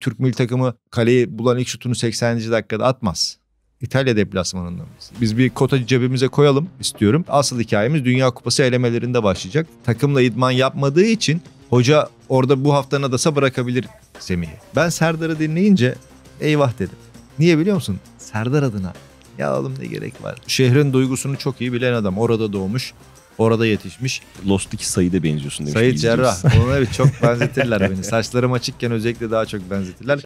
Türk milli takımı kaleyi bulan ilk şutunu 80. dakikada atmaz. İtalya deplasmanında biz. Biz bir kota cebimize koyalım istiyorum. Asıl hikayemiz Dünya Kupası elemelerinde başlayacak. Takımla idman yapmadığı için hoca orada bu hafta Nadas'a bırakabilir Semih'i. Ben Serdar'ı dinleyince eyvah dedim. Niye biliyor musun? Serdar adına. Ya oğlum ne gerek var? Şehrin duygusunu çok iyi bilen adam. Orada doğmuş. Orada yetişmiş. Lost'taki Said'e benziyorsun demiş. Said Cerrah. Ona evet çok benzetirler beni. Saçlarım açıkken özellikle daha çok benzetirler.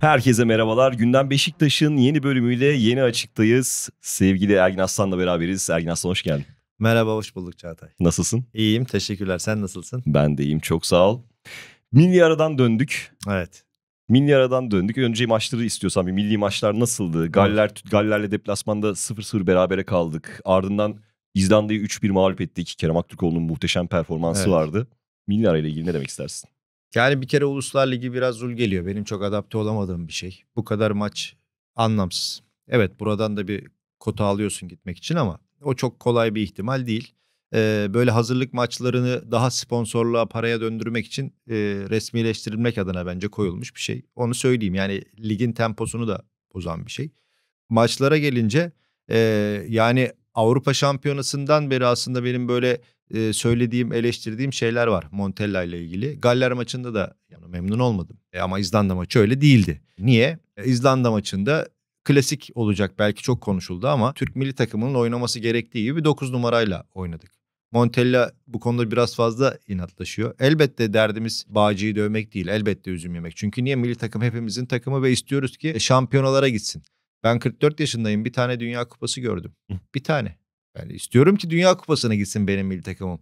Herkese merhabalar. Günden Beşiktaş'ın yeni bölümüyle yeni açıktayız. Sevgili Ergin Aslan'la beraberiz. Ergin Aslan hoş geldin. Merhaba, hoş bulduk Çağatay. Nasılsın? İyiyim, teşekkürler. Sen nasılsın? Ben de iyiyim, çok sağ ol. Milli aradan döndük. Evet. Milli aradan döndük. Önce maçları istiyorsan bir milli maçlar nasıldı? Galler Galler'le deplasmanda 0-0 berabere kaldık. Ardından İzlanda'yı 3-1 mağlup etti. ettik. Kerem Aktürkoğlu'nun muhteşem performansı evet. vardı. Milli arayla ilgili ne demek istersin? Yani bir kere Uluslar Ligi biraz zul geliyor. Benim çok adapte olamadığım bir şey. Bu kadar maç anlamsız. Evet buradan da bir kota alıyorsun gitmek için ama o çok kolay bir ihtimal değil böyle hazırlık maçlarını daha sponsorluğa paraya döndürmek için resmileştirilmek adına bence koyulmuş bir şey. Onu söyleyeyim yani ligin temposunu da bozan bir şey. Maçlara gelince yani Avrupa Şampiyonası'ndan beri aslında benim böyle söylediğim, eleştirdiğim şeyler var Montella ile ilgili. Galler maçında da yani memnun olmadım. E, ama İzlanda maçı öyle değildi. Niye? E, İzlanda maçında klasik olacak belki çok konuşuldu ama Türk milli takımının oynaması gerektiği gibi 9 numarayla oynadık. Montella bu konuda biraz fazla inatlaşıyor. Elbette derdimiz Bağcı'yı dövmek değil. Elbette üzüm yemek. Çünkü niye milli takım hepimizin takımı ve istiyoruz ki şampiyonalara gitsin. Ben 44 yaşındayım. Bir tane Dünya Kupası gördüm. Bir tane. Yani istiyorum ki Dünya Kupası'na gitsin benim milli takımım.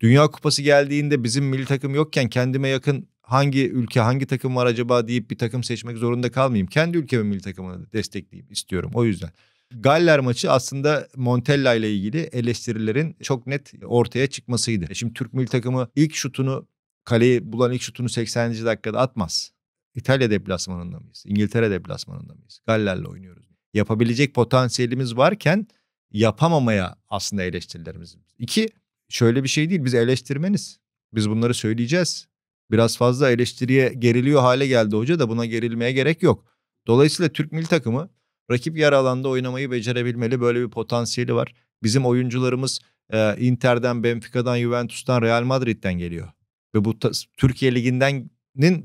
Dünya Kupası geldiğinde bizim milli takım yokken kendime yakın hangi ülke hangi takım var acaba deyip bir takım seçmek zorunda kalmayayım. Kendi ülkemin milli takımını destekleyeyim istiyorum o yüzden. Galler maçı aslında Montella ile ilgili eleştirilerin çok net ortaya çıkmasıydı. E şimdi Türk milli takımı ilk şutunu kaleyi bulan ilk şutunu 80. dakikada atmaz. İtalya deplasmanında mıyız? İngiltere deplasmanında mıyız? Galler'le oynuyoruz. Yapabilecek potansiyelimiz varken yapamamaya aslında eleştirilerimiz. İki, şöyle bir şey değil. Biz eleştirmeniz. Biz bunları söyleyeceğiz. Biraz fazla eleştiriye geriliyor hale geldi hoca da buna gerilmeye gerek yok. Dolayısıyla Türk milli takımı rakip yer alanda oynamayı becerebilmeli. Böyle bir potansiyeli var. Bizim oyuncularımız e, Inter'den, Benfica'dan, Juventus'tan, Real Madrid'den geliyor. Ve bu Türkiye Ligi'nden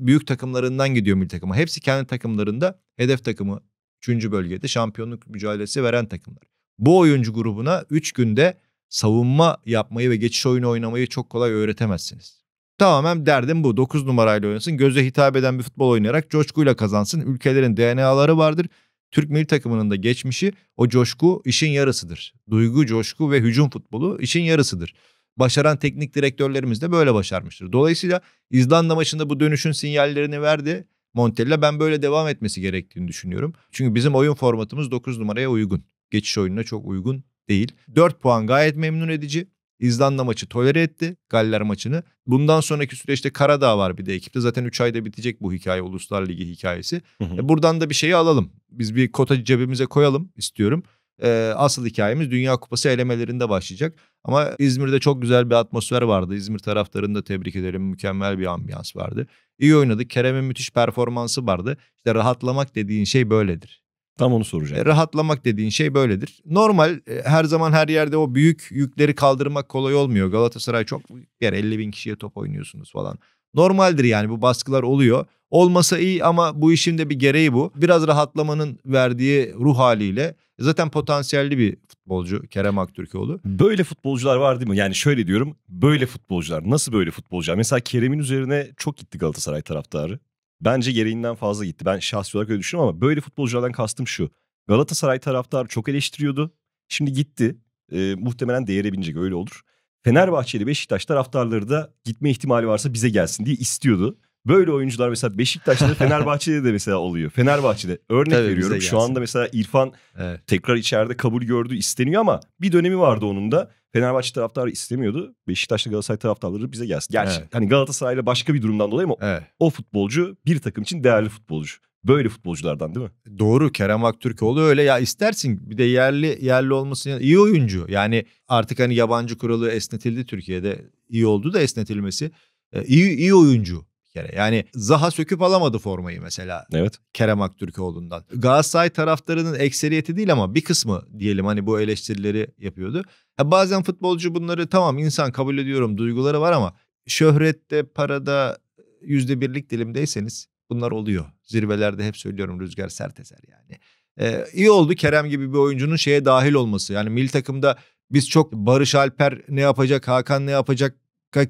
büyük takımlarından gidiyor milli takıma. Hepsi kendi takımlarında hedef takımı üçüncü bölgede şampiyonluk mücadelesi veren takımlar. Bu oyuncu grubuna 3 günde savunma yapmayı ve geçiş oyunu oynamayı çok kolay öğretemezsiniz. Tamamen derdim bu. 9 numarayla oynasın. Göze hitap eden bir futbol oynayarak coşkuyla kazansın. Ülkelerin DNA'ları vardır. Türk milli takımının da geçmişi o coşku işin yarısıdır. Duygu, coşku ve hücum futbolu işin yarısıdır. Başaran teknik direktörlerimiz de böyle başarmıştır. Dolayısıyla İzlanda maçında bu dönüşün sinyallerini verdi. Montella ben böyle devam etmesi gerektiğini düşünüyorum. Çünkü bizim oyun formatımız 9 numaraya uygun. Geçiş oyununa çok uygun değil. 4 puan gayet memnun edici. İzlanda maçı tolere etti Galler maçını. Bundan sonraki süreçte Karadağ var bir de ekipte. Zaten 3 ayda bitecek bu hikaye Uluslar Ligi hikayesi. Hı hı. E, buradan da bir şeyi alalım. Biz bir kota cebimize koyalım istiyorum. E, asıl hikayemiz Dünya Kupası elemelerinde başlayacak. Ama İzmir'de çok güzel bir atmosfer vardı. İzmir taraftarını da tebrik ederim, Mükemmel bir ambiyans vardı. İyi oynadık. Kerem'in müthiş performansı vardı. İşte rahatlamak dediğin şey böyledir. Tam onu soracağım. E, rahatlamak dediğin şey böyledir. Normal e, her zaman her yerde o büyük yükleri kaldırmak kolay olmuyor. Galatasaray çok büyük bir yer 50 bin kişiye top oynuyorsunuz falan. Normaldir yani bu baskılar oluyor. Olmasa iyi ama bu işin de bir gereği bu. Biraz rahatlamanın verdiği ruh haliyle zaten potansiyelli bir futbolcu Kerem Aktürkoğlu. Böyle futbolcular var değil mi? Yani şöyle diyorum böyle futbolcular nasıl böyle futbolcular? Mesela Kerem'in üzerine çok gitti Galatasaray taraftarı bence gereğinden fazla gitti. Ben şahsi olarak öyle düşünüyorum ama böyle futbolculardan kastım şu. Galatasaray taraftarı çok eleştiriyordu. Şimdi gitti. E, muhtemelen değere binecek öyle olur. Fenerbahçeli Beşiktaş taraftarları da gitme ihtimali varsa bize gelsin diye istiyordu. Böyle oyuncular mesela Beşiktaş'ta Fenerbahçe'de de mesela oluyor. Fenerbahçe'de örnek Tabii veriyorum. Şu anda mesela İrfan evet. tekrar içeride kabul gördü isteniyor ama bir dönemi vardı onun da. Fenerbahçe taraftarı istemiyordu. Beşiktaşlı Galatasaray taraftarları bize gelsin. Gerçi evet. hani Galatasaray'la başka bir durumdan dolayı ama evet. o futbolcu bir takım için değerli futbolcu. Böyle futbolculardan değil mi? Doğru Kerem Aktürkoğlu öyle ya istersin bir de yerli yerli olması iyi oyuncu. Yani artık hani yabancı kuralı esnetildi Türkiye'de iyi oldu da esnetilmesi. E, iyi, iyi oyuncu kere. Yani Zaha söküp alamadı formayı mesela. Evet. Kerem Aktürkoğlu'ndan. Galatasaray taraftarının ekseriyeti değil ama bir kısmı diyelim hani bu eleştirileri yapıyordu. Ha bazen futbolcu bunları tamam insan kabul ediyorum duyguları var ama şöhrette, parada e, yüzde birlik dilimdeyseniz bunlar oluyor. Zirvelerde hep söylüyorum rüzgar sert eser yani. Ee, iyi oldu Kerem gibi bir oyuncunun şeye dahil olması. Yani milli takımda biz çok Barış Alper ne yapacak, Hakan ne yapacak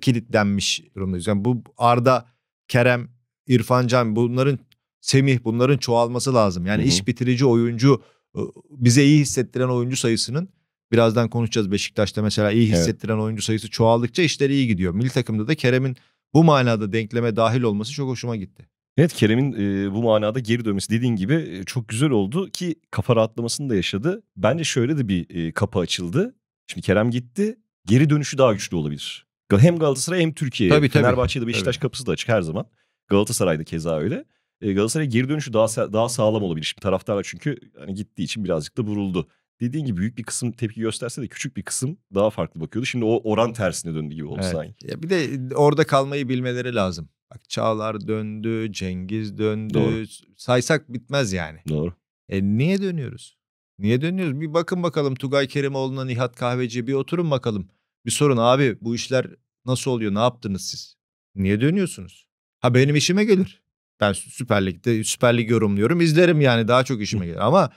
kilitlenmiş durumdayız. Yani bu Arda Kerem, İrfan Can bunların Semih bunların çoğalması lazım. Yani Hı-hı. iş bitirici oyuncu bize iyi hissettiren oyuncu sayısının birazdan konuşacağız Beşiktaş'ta mesela iyi hissettiren evet. oyuncu sayısı çoğaldıkça işleri iyi gidiyor. Milli takımda da Kerem'in bu manada denkleme dahil olması çok hoşuma gitti. Evet Kerem'in e, bu manada geri dönmesi dediğin gibi e, çok güzel oldu ki kafa rahatlamasını da yaşadı. Bence şöyle de bir e, kapı açıldı. Şimdi Kerem gitti. Geri dönüşü daha güçlü olabilir. Hem Galatasaray hem Türkiye. Tabii, tabii. Fenerbahçe'de Beşiktaş tabii. kapısı da açık her zaman. Galatasaray'da keza öyle. E, Galatasaray geri dönüşü daha daha sağlam olabilir. Şimdi taraftarlar çünkü hani gittiği için birazcık da vuruldu. Dediğin gibi büyük bir kısım tepki gösterse de küçük bir kısım daha farklı bakıyordu. Şimdi o oran tersine döndü gibi oldu evet. sanki. Ya bir de orada kalmayı bilmeleri lazım. Bak Çağlar döndü, Cengiz döndü. Doğru. Saysak bitmez yani. Doğru. E niye dönüyoruz? Niye dönüyoruz? Bir bakın bakalım Tugay Kerimoğlu'na Nihat Kahveci bir oturun bakalım. Bir sorun abi bu işler nasıl oluyor ne yaptınız siz? Niye dönüyorsunuz? Ha benim işime gelir. Ben Süper Lig'de Süper Lig yorumluyorum izlerim yani daha çok işime gelir. Ama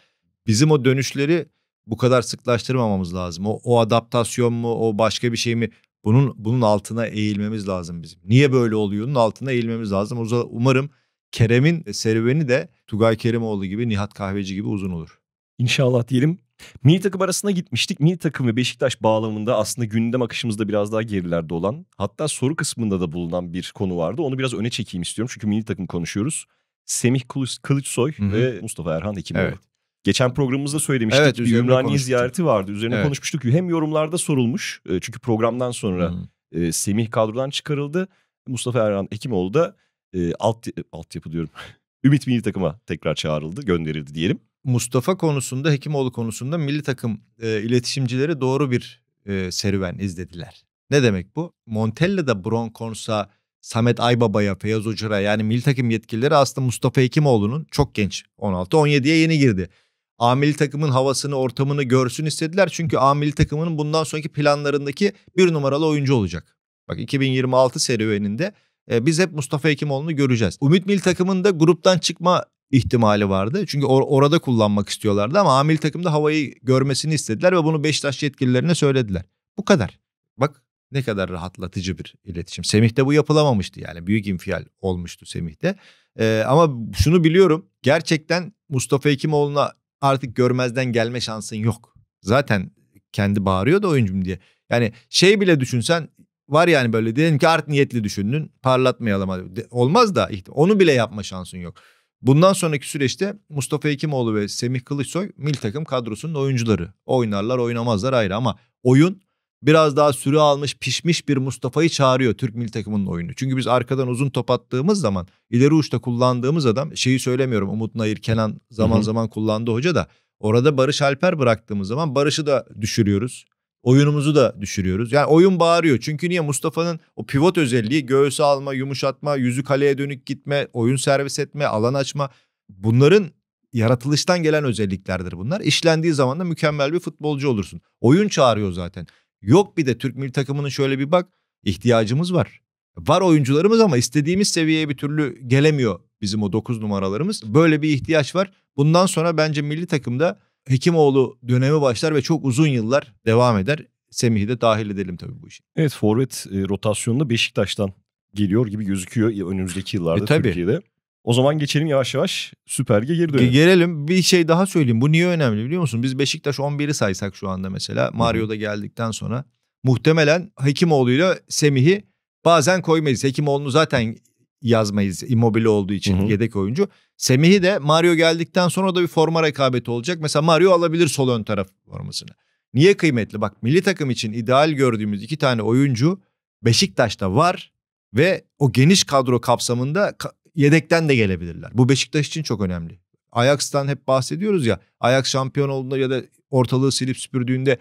bizim o dönüşleri bu kadar sıklaştırmamamız lazım. O, o adaptasyon mu o başka bir şey mi bunun bunun altına eğilmemiz lazım bizim. Niye böyle oluyor'nun altına eğilmemiz lazım. Umarım Kerem'in e, serüveni de Tugay Keremoğlu gibi Nihat Kahveci gibi uzun olur. İnşallah diyelim. Milli takım arasına gitmiştik. Milli takım ve Beşiktaş bağlamında aslında gündem akışımızda biraz daha gerilerde olan hatta soru kısmında da bulunan bir konu vardı. Onu biraz öne çekeyim istiyorum çünkü milli takım konuşuyoruz. Semih Kılıçsoy Hı-hı. ve Mustafa Erhan Hekimoğlu. Evet. Geçen programımızda söylemiştik evet, bir Ümraniye ziyareti vardı. Üzerine evet. konuşmuştuk. Hem yorumlarda sorulmuş e, çünkü programdan sonra Hı-hı. E, Semih kadrodan çıkarıldı. Mustafa Erhan Hekimoğlu da e, alt yapı diyorum. Ümit Milli Takım'a tekrar çağrıldı, gönderildi diyelim. Mustafa konusunda, Hekimoğlu konusunda milli takım e, iletişimcileri doğru bir e, serüven izlediler. Ne demek bu? Montella da Bronkhorst'a, Samet Aybaba'ya, Feyyaz Ucur'a yani milli takım yetkilileri aslında Mustafa Hekimoğlu'nun çok genç 16-17'ye yeni girdi. A milli takımın havasını, ortamını görsün istediler. Çünkü A milli takımının bundan sonraki planlarındaki bir numaralı oyuncu olacak. Bak 2026 serüveninde e, biz hep Mustafa Hekimoğlu'nu göreceğiz. Ümit Milli takımında gruptan çıkma ihtimali vardı. Çünkü or- orada kullanmak istiyorlardı ama amil takımda havayı görmesini istediler ve bunu Beşiktaş yetkililerine söylediler. Bu kadar. Bak ne kadar rahatlatıcı bir iletişim. Semih'te bu yapılamamıştı yani büyük infial olmuştu Semih'te. Ee, ama şunu biliyorum gerçekten Mustafa Hekimoğlu'na artık görmezden gelme şansın yok. Zaten kendi bağırıyor da oyuncum diye. Yani şey bile düşünsen var yani böyle diyelim ki art niyetli düşündün parlatmayalım hadi. Olmaz da onu bile yapma şansın yok. Bundan sonraki süreçte Mustafa Hekimoğlu ve Semih Kılıçsoy mil takım kadrosunun oyuncuları. Oynarlar oynamazlar ayrı ama oyun biraz daha sürü almış pişmiş bir Mustafa'yı çağırıyor Türk milli takımının oyunu. Çünkü biz arkadan uzun top attığımız zaman ileri uçta kullandığımız adam şeyi söylemiyorum Umut Nayır Kenan zaman Hı-hı. zaman kullandı hoca da orada Barış Alper bıraktığımız zaman Barış'ı da düşürüyoruz. Oyunumuzu da düşürüyoruz. Yani oyun bağırıyor. Çünkü niye Mustafa'nın o pivot özelliği göğsü alma, yumuşatma, yüzü kaleye dönük gitme, oyun servis etme, alan açma bunların yaratılıştan gelen özelliklerdir bunlar. İşlendiği zaman da mükemmel bir futbolcu olursun. Oyun çağırıyor zaten. Yok bir de Türk milli takımının şöyle bir bak ihtiyacımız var. Var oyuncularımız ama istediğimiz seviyeye bir türlü gelemiyor bizim o 9 numaralarımız. Böyle bir ihtiyaç var. Bundan sonra bence milli takımda Hekimoğlu dönemi başlar ve çok uzun yıllar devam eder. Semih'i de dahil edelim tabii bu işe. Evet forvet e, rotasyonunda Beşiktaş'tan geliyor gibi gözüküyor önümüzdeki yıllarda e, tabii. Türkiye'de. O zaman geçelim yavaş yavaş Süper Lig'e geri dönelim. Gelelim bir şey daha söyleyeyim. Bu niye önemli biliyor musun? Biz Beşiktaş 11'i saysak şu anda mesela Mario'da geldikten sonra muhtemelen Hekimoğlu ile Semih'i bazen koymayız. Hekimoğlu'nu zaten yazmayız immobile olduğu için hı hı. yedek oyuncu. Semih'i de Mario geldikten sonra da bir forma rekabeti olacak. Mesela Mario alabilir sol ön taraf formasını. Niye kıymetli? Bak milli takım için ideal gördüğümüz iki tane oyuncu Beşiktaş'ta var ve o geniş kadro kapsamında yedekten de gelebilirler. Bu Beşiktaş için çok önemli. Ajax'tan hep bahsediyoruz ya. Ajax şampiyon olduğunda ya da ortalığı silip süpürdüğünde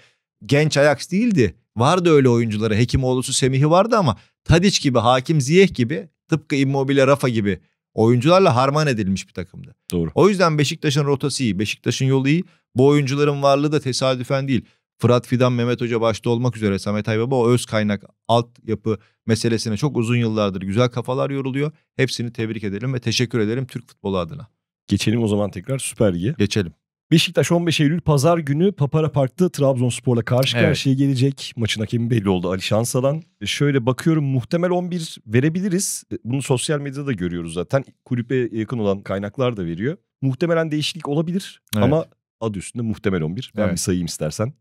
genç Ajax değildi. Vardı öyle oyuncuları. Hekimoğlu'su Semih'i vardı ama Tadic gibi, Hakim Ziyeh gibi tıpkı Immobile Rafa gibi oyuncularla harman edilmiş bir takımdı. Doğru. O yüzden Beşiktaş'ın rotası iyi, Beşiktaş'ın yolu iyi. Bu oyuncuların varlığı da tesadüfen değil. Fırat Fidan, Mehmet Hoca başta olmak üzere Samet Aybaba o öz kaynak, alt yapı meselesine çok uzun yıllardır güzel kafalar yoruluyor. Hepsini tebrik edelim ve teşekkür edelim Türk futbolu adına. Geçelim o zaman tekrar Süper Lig'e. Geçelim. Beşiktaş 15 Eylül Pazar günü Papara Park'ta Trabzonspor'la karşı evet. karşıya gelecek. Maçın hakemi belli oldu Ali Şansalan. E, şöyle bakıyorum muhtemel 11 verebiliriz. E, bunu sosyal medyada da görüyoruz zaten. Kulübe yakın olan kaynaklar da veriyor. Muhtemelen değişiklik olabilir evet. ama adı üstünde muhtemel 11. Ben evet. bir sayayım istersen.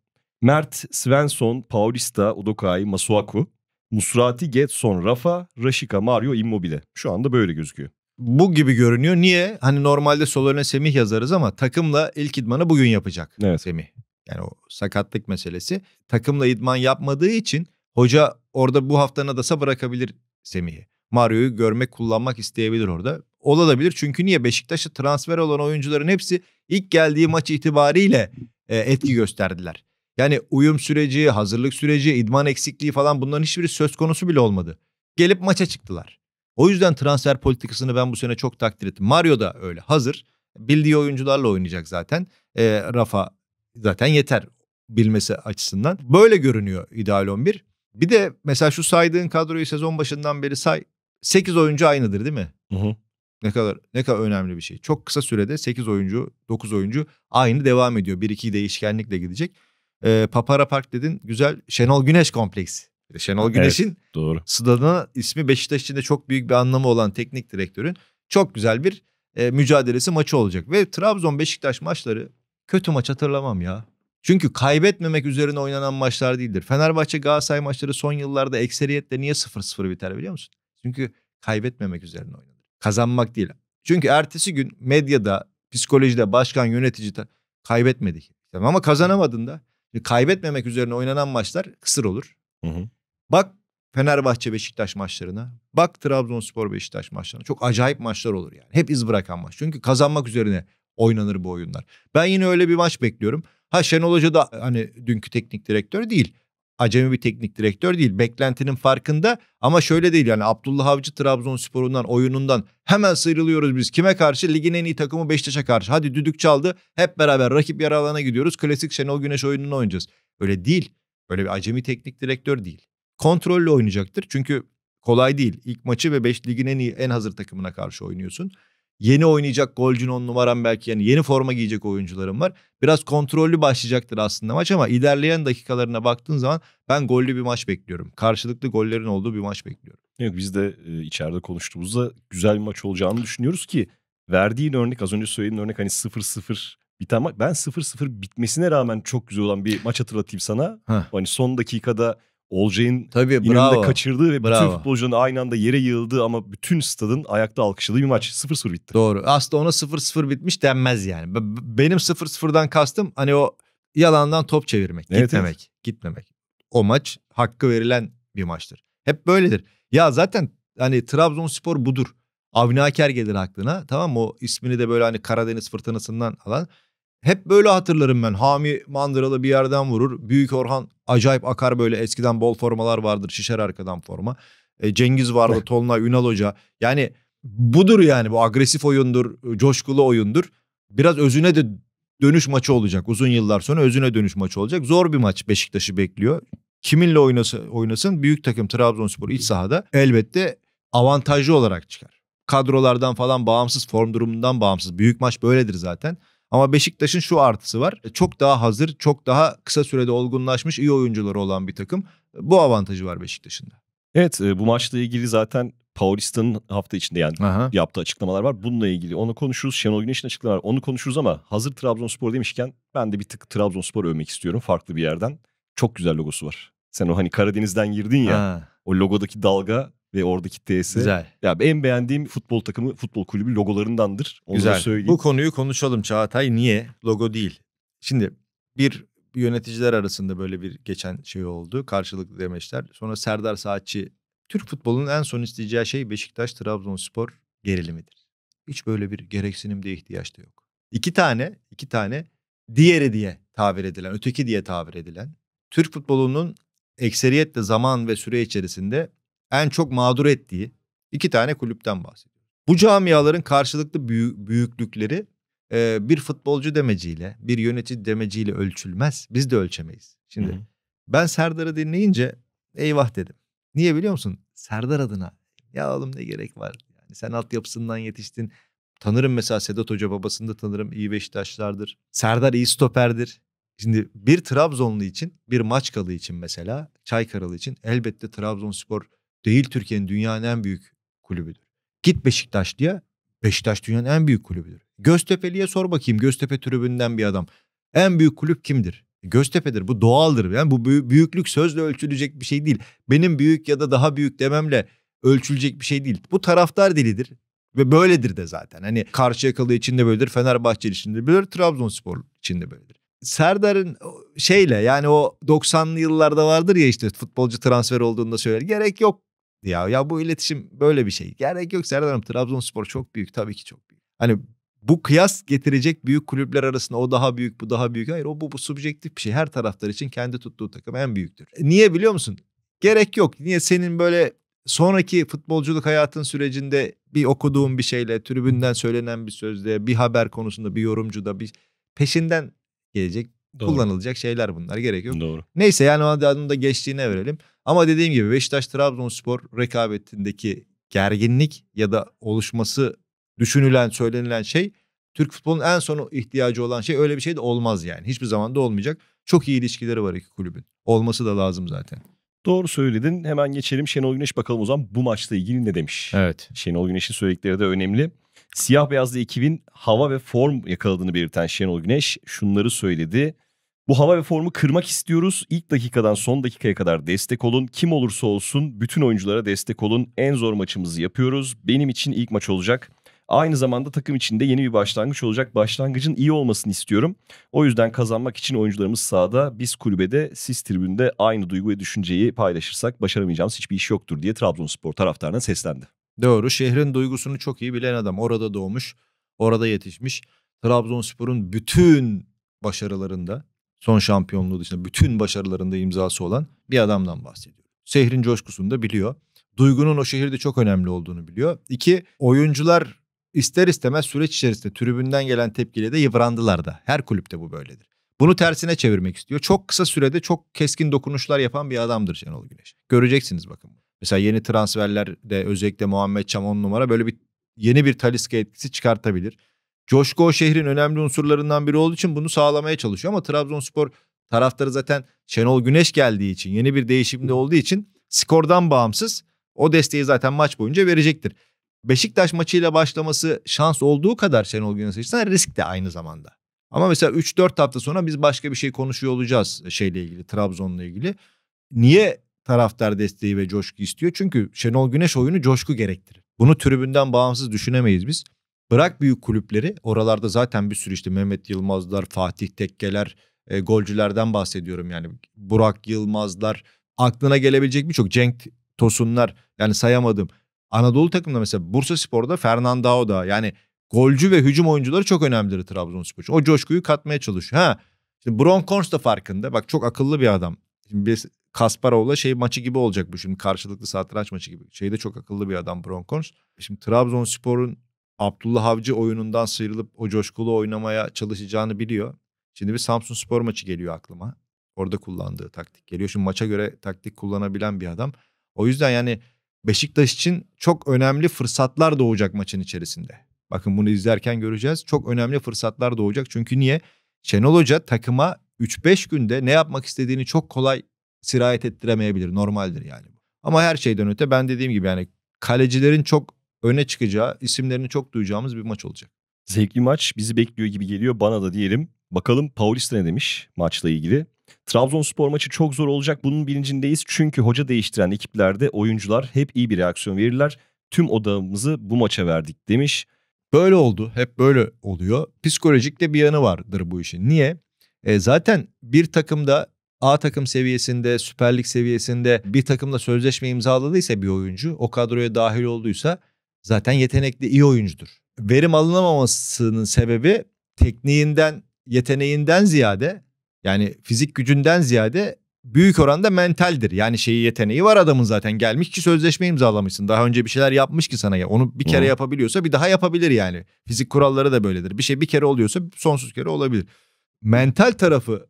Mert, Svensson, Paulista, Odokai, Masuaku, Musrati, Getson, Rafa, Rashika, Mario, Immobile. Şu anda böyle gözüküyor bu gibi görünüyor. Niye? Hani normalde Solana Semih yazarız ama takımla ilk idmanı bugün yapacak evet. Semih. Yani o sakatlık meselesi. Takımla idman yapmadığı için hoca orada bu hafta Nadas'a bırakabilir Semih'i. Mario'yu görmek, kullanmak isteyebilir orada. Olabilir çünkü niye? Beşiktaş'a transfer olan oyuncuların hepsi ilk geldiği maç itibariyle e, etki gösterdiler. Yani uyum süreci, hazırlık süreci, idman eksikliği falan bunların hiçbiri söz konusu bile olmadı. Gelip maça çıktılar. O yüzden transfer politikasını ben bu sene çok takdir ettim. Mario da öyle hazır. Bildiği oyuncularla oynayacak zaten. E, Rafa zaten yeter bilmesi açısından. Böyle görünüyor ideal 11. Bir de mesela şu saydığın kadroyu sezon başından beri say. 8 oyuncu aynıdır değil mi? Hı hı. Ne kadar ne kadar önemli bir şey. Çok kısa sürede 8 oyuncu, 9 oyuncu aynı devam ediyor. 1 2 değişkenlikle gidecek. E, Papara Park dedin. Güzel Şenol Güneş kompleksi. Şenol Güneş'in evet, doğru. Stadına ismi Beşiktaş için de çok büyük bir anlamı olan teknik direktörün çok güzel bir e, mücadelesi maçı olacak. Ve Trabzon Beşiktaş maçları kötü maç hatırlamam ya. Çünkü kaybetmemek üzerine oynanan maçlar değildir. Fenerbahçe Galatasaray maçları son yıllarda ekseriyetle niye 0-0 biter biliyor musun? Çünkü kaybetmemek üzerine oynanır. Kazanmak değil. Çünkü ertesi gün medyada, psikolojide, başkan, yönetici de kaybetmedik. Tamam ama kazanamadın Kaybetmemek üzerine oynanan maçlar kısır olur. Hı hı. Bak Fenerbahçe Beşiktaş maçlarına. Bak Trabzonspor Beşiktaş maçlarına. Çok acayip maçlar olur yani. Hep iz bırakan maç. Çünkü kazanmak üzerine oynanır bu oyunlar. Ben yine öyle bir maç bekliyorum. Ha Şenol Hoca da hani dünkü teknik direktör değil. Acemi bir teknik direktör değil. Beklentinin farkında ama şöyle değil yani Abdullah Avcı Trabzonspor'undan oyunundan hemen sıyrılıyoruz biz. Kime karşı? Ligin en iyi takımı Beşiktaş'a karşı. Hadi düdük çaldı. Hep beraber rakip yarı gidiyoruz. Klasik Şenol Güneş oyununu oynayacağız. Öyle değil. Öyle bir acemi teknik direktör değil kontrollü oynayacaktır. Çünkü kolay değil. İlk maçı ve 5 ligin en iyi en hazır takımına karşı oynuyorsun. Yeni oynayacak golcün on numaran belki yani yeni forma giyecek oyuncularım var. Biraz kontrollü başlayacaktır aslında maç ama ilerleyen dakikalarına baktığın zaman ben gollü bir maç bekliyorum. Karşılıklı gollerin olduğu bir maç bekliyorum. Evet biz de e, içeride konuştuğumuzda güzel bir maç olacağını düşünüyoruz ki verdiğin örnek az önce söylediğin örnek hani 0-0 biten maç. Ben 0-0 bitmesine rağmen çok güzel olan bir maç hatırlatayım sana. Heh. Hani son dakikada Olcay'ın inanında kaçırdığı ve bravo. bütün futbolcuların aynı anda yere yığıldığı ama bütün stadın ayakta alkışladığı bir maç. 0-0 bitti. Doğru. Aslında ona 0-0 bitmiş denmez yani. Benim 0-0'dan kastım hani o yalandan top çevirmek, evet, gitmemek, evet. gitmemek. O maç hakkı verilen bir maçtır. Hep böyledir. Ya zaten hani Trabzonspor budur. Avni Aker gelir aklına tamam mı? O ismini de böyle hani Karadeniz fırtınasından alan hep böyle hatırlarım ben. Hami Mandıralı bir yerden vurur. Büyük Orhan acayip akar böyle. Eskiden bol formalar vardır. Şişer arkadan forma. E, Cengiz vardı. Tolna, Ünal Hoca. Yani budur yani. Bu agresif oyundur. E, coşkulu oyundur. Biraz özüne de dönüş maçı olacak. Uzun yıllar sonra özüne dönüş maçı olacak. Zor bir maç Beşiktaş'ı bekliyor. Kiminle oynasın, oynasın büyük takım Trabzonspor iç sahada elbette avantajlı olarak çıkar. Kadrolardan falan bağımsız, form durumundan bağımsız. Büyük maç böyledir zaten. Ama Beşiktaş'ın şu artısı var. E, çok daha hazır, çok daha kısa sürede olgunlaşmış iyi oyuncuları olan bir takım. E, bu avantajı var Beşiktaş'ın da. Evet e, bu maçla ilgili zaten Paulista'nın hafta içinde yani Aha. yaptığı açıklamalar var. Bununla ilgili onu konuşuruz. Şenol Güneş'in açıklamaları Onu konuşuruz ama hazır Trabzonspor demişken ben de bir tık Trabzonspor övmek istiyorum farklı bir yerden. Çok güzel logosu var. Sen o hani Karadeniz'den girdin ya. Ha. O logodaki dalga ve oradaki TS. Güzel. Ya en beğendiğim futbol takımı, futbol kulübü logolarındandır. Onu Güzel. söyleyeyim. Bu konuyu konuşalım Çağatay. Niye? Logo değil. Şimdi bir yöneticiler arasında böyle bir geçen şey oldu. Karşılıklı demeçler. Sonra Serdar Saatçi Türk futbolunun en son isteyeceği şey Beşiktaş Trabzonspor gerilimidir. Hiç böyle bir gereksinim de ihtiyaç da yok. İki tane, iki tane diğeri diye tabir edilen, öteki diye tabir edilen Türk futbolunun ekseriyetle zaman ve süre içerisinde en çok mağdur ettiği iki tane kulüpten bahsediyor. Bu camiaların karşılıklı büyü büyüklükleri e, bir futbolcu demeciyle, bir yönetici demeciyle ölçülmez. Biz de ölçemeyiz. Şimdi Hı-hı. ben Serdar'ı dinleyince eyvah dedim. Niye biliyor musun? Serdar adına ya oğlum ne gerek var? Yani sen altyapısından yetiştin. Tanırım mesela Sedat Hoca babasını da tanırım. İyi Beşiktaşlardır. Serdar iyi stoperdir. Şimdi bir Trabzonlu için, bir Maçkalı için mesela, Çaykaralı için elbette Trabzonspor değil Türkiye'nin dünyanın en büyük kulübüdür. Git Beşiktaşlı'ya Beşiktaş dünyanın en büyük kulübüdür. Göztepe'liye sor bakayım Göztepe tribünden bir adam. En büyük kulüp kimdir? E, Göztepe'dir bu doğaldır. Yani bu büyüklük sözle ölçülecek bir şey değil. Benim büyük ya da daha büyük dememle ölçülecek bir şey değil. Bu taraftar dilidir ve böyledir de zaten. Hani Karşıyakalı için de böyledir, Fenerbahçe için de böyledir, Trabzonspor için de böyledir. Serdar'ın şeyle yani o 90'lı yıllarda vardır ya işte futbolcu transfer olduğunda söyler. Gerek yok ya. Ya bu iletişim böyle bir şey. Gerek yok Serdar Hanım. Trabzonspor çok büyük tabii ki çok büyük. Hani bu kıyas getirecek büyük kulüpler arasında o daha büyük bu daha büyük. Hayır o bu, bu subjektif bir şey. Her taraftar için kendi tuttuğu takım en büyüktür. E, niye biliyor musun? Gerek yok. Niye senin böyle sonraki futbolculuk hayatın sürecinde bir okuduğun bir şeyle, tribünden söylenen bir sözle, bir haber konusunda bir yorumcuda bir peşinden gelecek Doğru. Kullanılacak şeyler bunlar gerek yok. Doğru. Neyse yani o adını da geçtiğine verelim. Ama dediğim gibi Beşiktaş Trabzonspor rekabetindeki gerginlik ya da oluşması düşünülen söylenilen şey Türk futbolunun en son ihtiyacı olan şey öyle bir şey de olmaz yani. Hiçbir zaman da olmayacak. Çok iyi ilişkileri var iki kulübün. Olması da lazım zaten. Doğru söyledin. Hemen geçelim Şenol Güneş bakalım o zaman bu maçla ilgili ne demiş? Evet. Şenol Güneş'in söyledikleri de önemli. Siyah beyazlı ekibin hava ve form yakaladığını belirten Şenol Güneş şunları söyledi. Bu hava ve formu kırmak istiyoruz. İlk dakikadan son dakikaya kadar destek olun. Kim olursa olsun bütün oyunculara destek olun. En zor maçımızı yapıyoruz. Benim için ilk maç olacak. Aynı zamanda takım içinde yeni bir başlangıç olacak. Başlangıcın iyi olmasını istiyorum. O yüzden kazanmak için oyuncularımız sahada, biz kulübede, siz tribünde aynı duygu ve düşünceyi paylaşırsak başaramayacağımız hiçbir iş yoktur diye Trabzonspor taraftarına seslendi. Doğru. Şehrin duygusunu çok iyi bilen adam. Orada doğmuş, orada yetişmiş. Trabzonspor'un bütün başarılarında son şampiyonluğu dışında bütün başarılarında imzası olan bir adamdan bahsediyor. Sehrin coşkusunu da biliyor. Duygunun o şehirde çok önemli olduğunu biliyor. İki, oyuncular ister istemez süreç içerisinde tribünden gelen tepkiyle de yıprandılar da. Her kulüpte bu böyledir. Bunu tersine çevirmek istiyor. Çok kısa sürede çok keskin dokunuşlar yapan bir adamdır Şenol Güneş. Göreceksiniz bakın. Mesela yeni transferlerde özellikle Muhammed Çam on numara böyle bir yeni bir Taliska etkisi çıkartabilir coşku o şehrin önemli unsurlarından biri olduğu için bunu sağlamaya çalışıyor. Ama Trabzonspor taraftarı zaten Şenol Güneş geldiği için yeni bir değişimde olduğu için skordan bağımsız o desteği zaten maç boyunca verecektir. Beşiktaş maçıyla başlaması şans olduğu kadar Şenol Güneş açısından risk de aynı zamanda. Ama mesela 3-4 hafta sonra biz başka bir şey konuşuyor olacağız şeyle ilgili Trabzon'la ilgili. Niye taraftar desteği ve coşku istiyor? Çünkü Şenol Güneş oyunu coşku gerektirir. Bunu tribünden bağımsız düşünemeyiz biz. Bırak büyük kulüpleri oralarda zaten bir sürü işte Mehmet Yılmazlar, Fatih Tekkeler, e, golcülerden bahsediyorum yani. Burak Yılmazlar, aklına gelebilecek birçok Cenk Tosunlar yani sayamadım. Anadolu takımında mesela Bursa Spor'da Fernandao da yani golcü ve hücum oyuncuları çok önemlidir Trabzonspor için. O coşkuyu katmaya çalışıyor. Ha Şimdi Bronkhorst da farkında. Bak çok akıllı bir adam. Şimdi biz Kasparov'la şey maçı gibi olacak bu şimdi karşılıklı satranç maçı gibi. Şeyde çok akıllı bir adam Bronkhorst. Şimdi Trabzonspor'un Abdullah Avcı oyunundan sıyrılıp o coşkulu oynamaya çalışacağını biliyor. Şimdi bir Samsun Spor maçı geliyor aklıma. Orada kullandığı taktik geliyor. Şimdi maça göre taktik kullanabilen bir adam. O yüzden yani Beşiktaş için çok önemli fırsatlar doğacak maçın içerisinde. Bakın bunu izlerken göreceğiz. Çok önemli fırsatlar doğacak. Çünkü niye? Şenol Hoca takıma 3-5 günde ne yapmak istediğini çok kolay sirayet ettiremeyebilir. Normaldir yani. Ama her şeyden öte ben dediğim gibi yani kalecilerin çok öne çıkacağı, isimlerini çok duyacağımız bir maç olacak. Zevkli maç bizi bekliyor gibi geliyor bana da diyelim. Bakalım Paulista ne demiş maçla ilgili. Trabzonspor maçı çok zor olacak bunun bilincindeyiz. Çünkü hoca değiştiren ekiplerde oyuncular hep iyi bir reaksiyon verirler. Tüm odamızı bu maça verdik demiş. Böyle oldu. Hep böyle oluyor. Psikolojik de bir yanı vardır bu işin. Niye? E, zaten bir takımda A takım seviyesinde, Süper Lig seviyesinde bir takımla sözleşme imzaladıysa bir oyuncu, o kadroya dahil olduysa zaten yetenekli iyi oyuncudur. Verim alınamamasının sebebi tekniğinden, yeteneğinden ziyade yani fizik gücünden ziyade büyük oranda mentaldir. Yani şeyi yeteneği var adamın zaten gelmiş ki sözleşme imzalamışsın. Daha önce bir şeyler yapmış ki sana ya. Onu bir kere hmm. yapabiliyorsa bir daha yapabilir yani. Fizik kuralları da böyledir. Bir şey bir kere oluyorsa sonsuz kere olabilir. Mental tarafının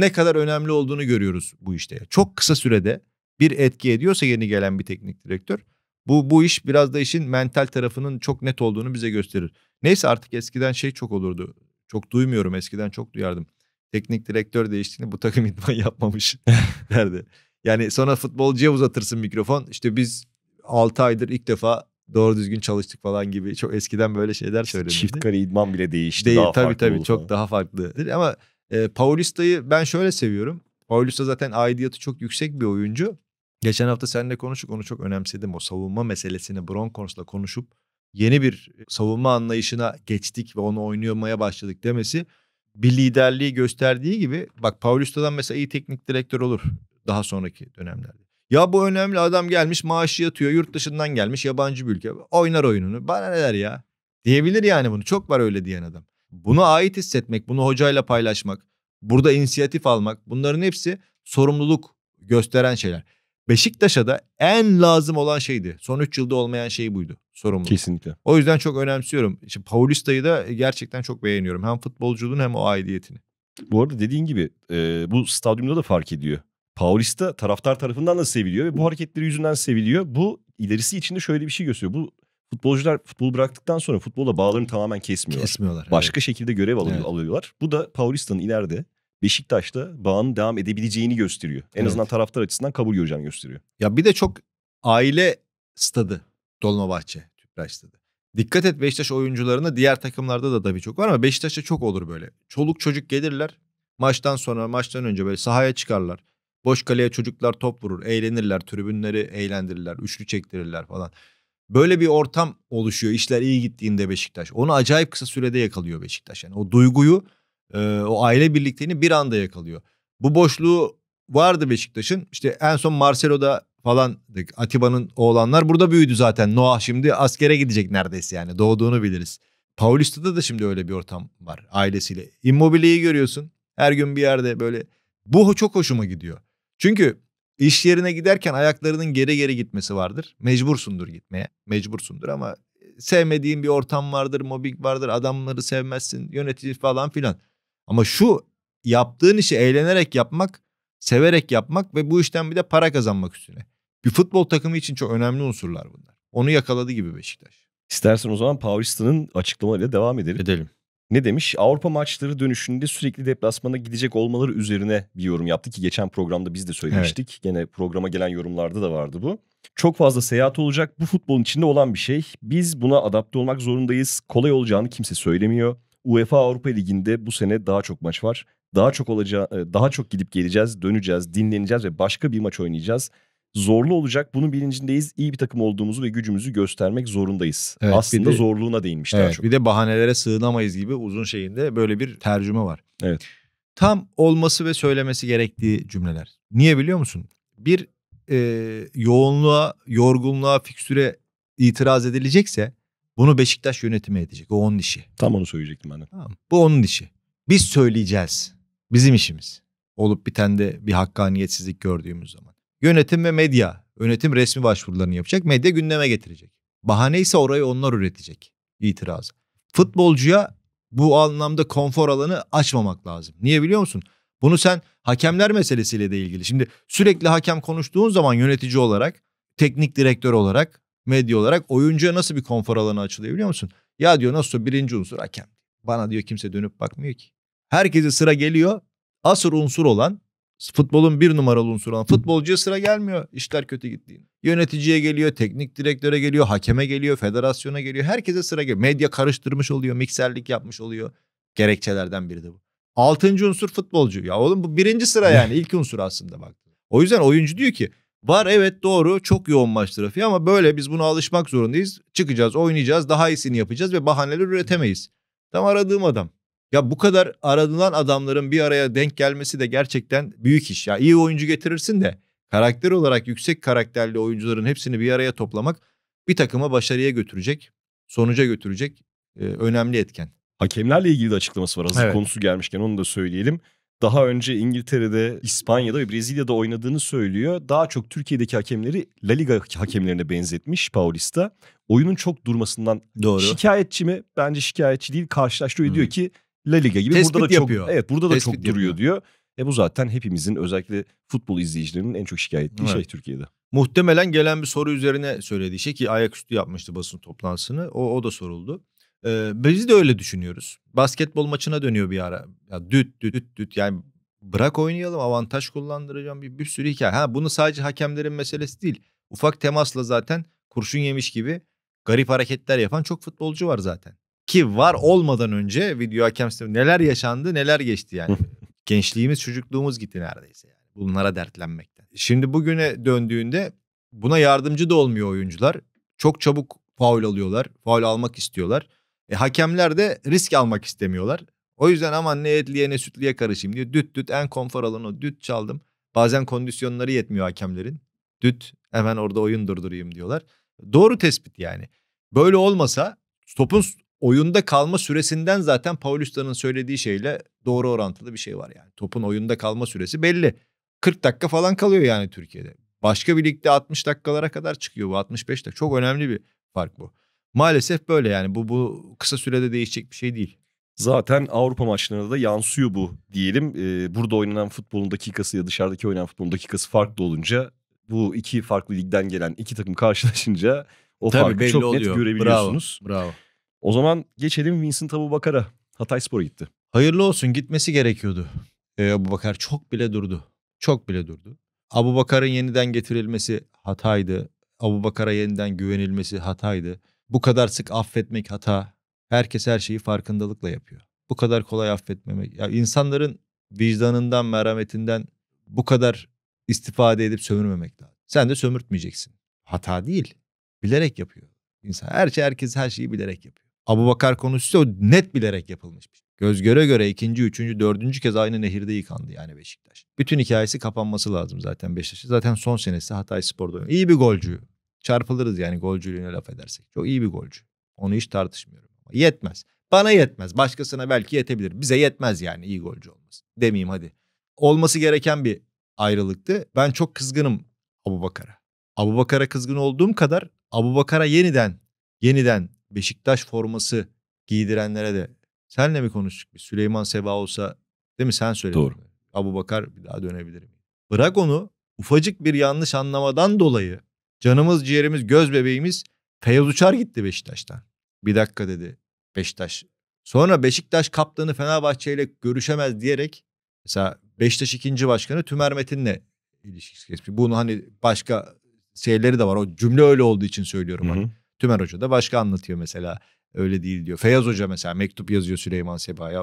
ne kadar önemli olduğunu görüyoruz bu işte. Çok kısa sürede bir etki ediyorsa yeni gelen bir teknik direktör bu, bu iş biraz da işin mental tarafının çok net olduğunu bize gösterir. Neyse artık eskiden şey çok olurdu. Çok duymuyorum eskiden çok duyardım. Teknik direktör değiştiğini bu takım idman yapmamış derdi. Yani sonra futbolcuya uzatırsın mikrofon. İşte biz 6 aydır ilk defa doğru düzgün çalıştık falan gibi. Çok eskiden böyle şeyler söylenirdi. Çift kare idman bile değişti. Değil, daha tabii tabii oldu. çok daha farklı. Ama e, Paulista'yı ben şöyle seviyorum. Paulista zaten aidiyatı çok yüksek bir oyuncu. Geçen hafta seninle konuştuk onu çok önemsedim. O savunma meselesini Broncos'la konuşup yeni bir e, savunma anlayışına geçtik ve onu oynuyormaya başladık demesi bir liderliği gösterdiği gibi bak Paulista'dan mesela iyi teknik direktör olur daha sonraki dönemlerde. Ya bu önemli adam gelmiş maaşı yatıyor yurt dışından gelmiş yabancı bir ülke oynar oyununu bana neler ya diyebilir yani bunu çok var öyle diyen adam. Bunu ait hissetmek bunu hocayla paylaşmak burada inisiyatif almak bunların hepsi sorumluluk gösteren şeyler. Beşiktaş'a da en lazım olan şeydi. Son 3 yılda olmayan şey buydu sorumlu. Kesinlikle. O yüzden çok önemsiyorum. Şimdi Paulista'yı da gerçekten çok beğeniyorum. Hem futbolculuğun hem o aidiyetini. Bu arada dediğin gibi e, bu stadyumda da fark ediyor. Paulista taraftar tarafından da seviliyor ve bu hareketleri yüzünden seviliyor. Bu ilerisi içinde şöyle bir şey gösteriyor. Bu futbolcular futbol bıraktıktan sonra futbola bağlarını tamamen kesmiyorlar. Kesmiyorlar. Başka evet. şekilde görev alıyor, evet. alıyorlar. Bu da Paulista'nın ileride Beşiktaş'ta bağın devam edebileceğini gösteriyor. En evet. azından taraftar açısından kabul göreceğini gösteriyor. Ya bir de çok aile stadı Dolmabahçe Tüpraş stadı. Dikkat et Beşiktaş oyuncularına diğer takımlarda da tabii çok var ama Beşiktaş'ta çok olur böyle. Çoluk çocuk gelirler maçtan sonra maçtan önce böyle sahaya çıkarlar. Boş kaleye çocuklar top vurur, eğlenirler, tribünleri eğlendirirler, üçlü çektirirler falan. Böyle bir ortam oluşuyor işler iyi gittiğinde Beşiktaş. Onu acayip kısa sürede yakalıyor Beşiktaş. Yani o duyguyu e, o aile birlikteliğini bir anda yakalıyor. Bu boşluğu vardı Beşiktaş'ın. İşte en son Marcelo'da falan Atiba'nın oğlanlar burada büyüdü zaten. Noah şimdi askere gidecek neredeyse yani doğduğunu biliriz. Paulista'da da şimdi öyle bir ortam var ailesiyle. Immobileyi görüyorsun. Her gün bir yerde böyle bu çok hoşuma gidiyor. Çünkü iş yerine giderken ayaklarının geri geri gitmesi vardır. Mecbursundur gitmeye. Mecbursundur ama sevmediğin bir ortam vardır, mobbing vardır, adamları sevmezsin, yönetici falan filan. Ama şu yaptığın işi eğlenerek yapmak, severek yapmak ve bu işten bir de para kazanmak üstüne. Bir futbol takımı için çok önemli unsurlar bunlar. Onu yakaladı gibi Beşiktaş. İstersen o zaman Paulista'nın açıklamalarıyla devam edelim. Edelim. Ne demiş? Avrupa maçları dönüşünde sürekli deplasmana gidecek olmaları üzerine bir yorum yaptı ki geçen programda biz de söylemiştik. Evet. Gene programa gelen yorumlarda da vardı bu. Çok fazla seyahat olacak. Bu futbolun içinde olan bir şey. Biz buna adapte olmak zorundayız. Kolay olacağını kimse söylemiyor. UEFA Avrupa Ligi'nde bu sene daha çok maç var. Daha çok olacağı, e, daha çok gidip geleceğiz, döneceğiz, dinleneceğiz ve başka bir maç oynayacağız. Zorlu olacak. Bunun bilincindeyiz. İyi bir takım olduğumuzu ve gücümüzü göstermek zorundayız. Evet, Aslında de, zorluğuna değinmiş evet, daha çok. Bir de bahanelere sığınamayız gibi uzun şeyinde böyle bir tercüme var. Evet. Tam olması ve söylemesi gerektiği cümleler. Niye biliyor musun? Bir e, yoğunluğa, yorgunluğa, fikstüre itiraz edilecekse bunu Beşiktaş yönetimi edecek. O onun işi. Tam onu söyleyecektim ben de. Tamam. Bu onun işi. Biz söyleyeceğiz. Bizim işimiz. Olup biten de bir hakkaniyetsizlik gördüğümüz zaman. Yönetim ve medya. Yönetim resmi başvurularını yapacak. Medya gündeme getirecek. Bahane ise orayı onlar üretecek. İtiraz. Futbolcuya bu anlamda konfor alanı açmamak lazım. Niye biliyor musun? Bunu sen hakemler meselesiyle de ilgili. Şimdi sürekli hakem konuştuğun zaman yönetici olarak, teknik direktör olarak medya olarak oyuncuya nasıl bir konfor alanı açılıyor biliyor musun? Ya diyor nasıl birinci unsur hakem. Bana diyor kimse dönüp bakmıyor ki. Herkese sıra geliyor. Asır unsur olan futbolun bir numaralı unsur olan futbolcuya sıra gelmiyor işler kötü gittiğinde. Yöneticiye geliyor, teknik direktöre geliyor, hakeme geliyor, federasyona geliyor. Herkese sıra geliyor. Medya karıştırmış oluyor, mikserlik yapmış oluyor. Gerekçelerden biri de bu. Altıncı unsur futbolcu. Ya oğlum bu birinci sıra yani ilk unsur aslında bak. O yüzden oyuncu diyor ki Var evet doğru çok yoğun maç trafiği ama böyle biz buna alışmak zorundayız. Çıkacağız oynayacağız daha iyisini yapacağız ve bahaneler üretemeyiz. Tam aradığım adam. Ya bu kadar aradılan adamların bir araya denk gelmesi de gerçekten büyük iş. Ya iyi oyuncu getirirsin de karakter olarak yüksek karakterli oyuncuların hepsini bir araya toplamak bir takıma başarıya götürecek, sonuca götürecek e, önemli etken. Hakemlerle ilgili de açıklaması var. Hazır evet. konusu gelmişken onu da söyleyelim daha önce İngiltere'de, İspanya'da ve Brezilya'da oynadığını söylüyor. Daha çok Türkiye'deki hakemleri La Liga hakemlerine benzetmiş Paulista. Oyunun çok durmasından Doğru. şikayetçi mi? Bence şikayetçi değil. Karşılaştırıyor hmm. diyor ki La Liga gibi Tespit burada da yapıyor. çok evet burada da çok yapıyor. duruyor diyor. E bu zaten hepimizin özellikle futbol izleyicilerinin en çok şikayet ettiği evet. şey Türkiye'de. Muhtemelen gelen bir soru üzerine söylediği şey ki ayaküstü yapmıştı basın toplantısını. O, o da soruldu. Ee, biz de öyle düşünüyoruz. Basketbol maçına dönüyor bir ara. Ya düt düt düt düt yani bırak oynayalım avantaj kullandıracağım bir, bir sürü hikaye. Ha bunu sadece hakemlerin meselesi değil. Ufak temasla zaten kurşun yemiş gibi garip hareketler yapan çok futbolcu var zaten. Ki var olmadan önce video hakem neler yaşandı neler geçti yani. Gençliğimiz çocukluğumuz gitti neredeyse yani bunlara dertlenmekten. Şimdi bugüne döndüğünde buna yardımcı da olmuyor oyuncular. Çok çabuk faul alıyorlar. Faul almak istiyorlar. E, hakemler de risk almak istemiyorlar. O yüzden aman ne etliye ne sütliye karışayım diyor. Düt düt en konfor alanı düt çaldım. Bazen kondisyonları yetmiyor hakemlerin. Düt hemen orada oyun durdurayım diyorlar. Doğru tespit yani. Böyle olmasa topun oyunda kalma süresinden zaten Paulista'nın söylediği şeyle doğru orantılı bir şey var yani. Topun oyunda kalma süresi belli. 40 dakika falan kalıyor yani Türkiye'de. Başka bir ligde 60 dakikalara kadar çıkıyor bu 65 dakika. Çok önemli bir fark bu. Maalesef böyle yani bu, bu kısa sürede değişecek bir şey değil. Zaten Avrupa maçlarında da yansıyor bu diyelim. Ee, burada oynanan futbolun dakikası ya dışarıdaki oynanan futbolun dakikası farklı olunca bu iki farklı ligden gelen iki takım karşılaşınca o Tabii farkı çok oluyor. net görebiliyorsunuz. Bravo, bravo. O zaman geçelim Vincent Abubakar'a. Hatay Spor'a gitti. Hayırlı olsun gitmesi gerekiyordu. Ee, Abubakar çok bile durdu. Çok bile durdu. Abubakar'ın yeniden getirilmesi hataydı. Abubakar'a yeniden güvenilmesi hataydı. Bu kadar sık affetmek hata. Herkes her şeyi farkındalıkla yapıyor. Bu kadar kolay affetmemek. Ya insanların vicdanından, merhametinden bu kadar istifade edip sömürmemek lazım. Sen de sömürtmeyeceksin. Hata değil. Bilerek yapıyor. İnsan her şey herkes her şeyi bilerek yapıyor. Abu Bakar konusu o net bilerek yapılmış bir Göz göre göre ikinci, üçüncü, dördüncü kez aynı nehirde yıkandı yani Beşiktaş. Bütün hikayesi kapanması lazım zaten Beşiktaş'ın. Zaten son senesi Hatay Spor'da İyi bir golcü çarpılırız yani golcülüğüne laf edersek. Çok iyi bir golcü. Onu hiç tartışmıyorum. Yetmez. Bana yetmez. Başkasına belki yetebilir. Bize yetmez yani iyi golcü olması. Demeyeyim hadi. Olması gereken bir ayrılıktı. Ben çok kızgınım Abu Bakar'a. Abu Bakar'a kızgın olduğum kadar Abu Bakar'a yeniden yeniden Beşiktaş forması giydirenlere de senle mi konuştuk? Bir Süleyman Seba olsa değil mi sen söyledin. Doğru. Abu Bakar bir daha dönebilir mi? Bırak onu ufacık bir yanlış anlamadan dolayı Canımız, ciğerimiz, göz bebeğimiz Feyyaz Uçar gitti Beşiktaş'tan. Bir dakika dedi Beşiktaş. Sonra Beşiktaş kaptanı Fenerbahçe ile görüşemez diyerek mesela Beşiktaş ikinci başkanı Tümer Metin'le ilişkisi kesmiş. Bunu hani başka şeyleri de var. O cümle öyle olduğu için söylüyorum. Hı hı. Hani. Tümer Hoca da başka anlatıyor mesela. Öyle değil diyor. Feyyaz Hoca mesela mektup yazıyor Süleyman Seba'ya.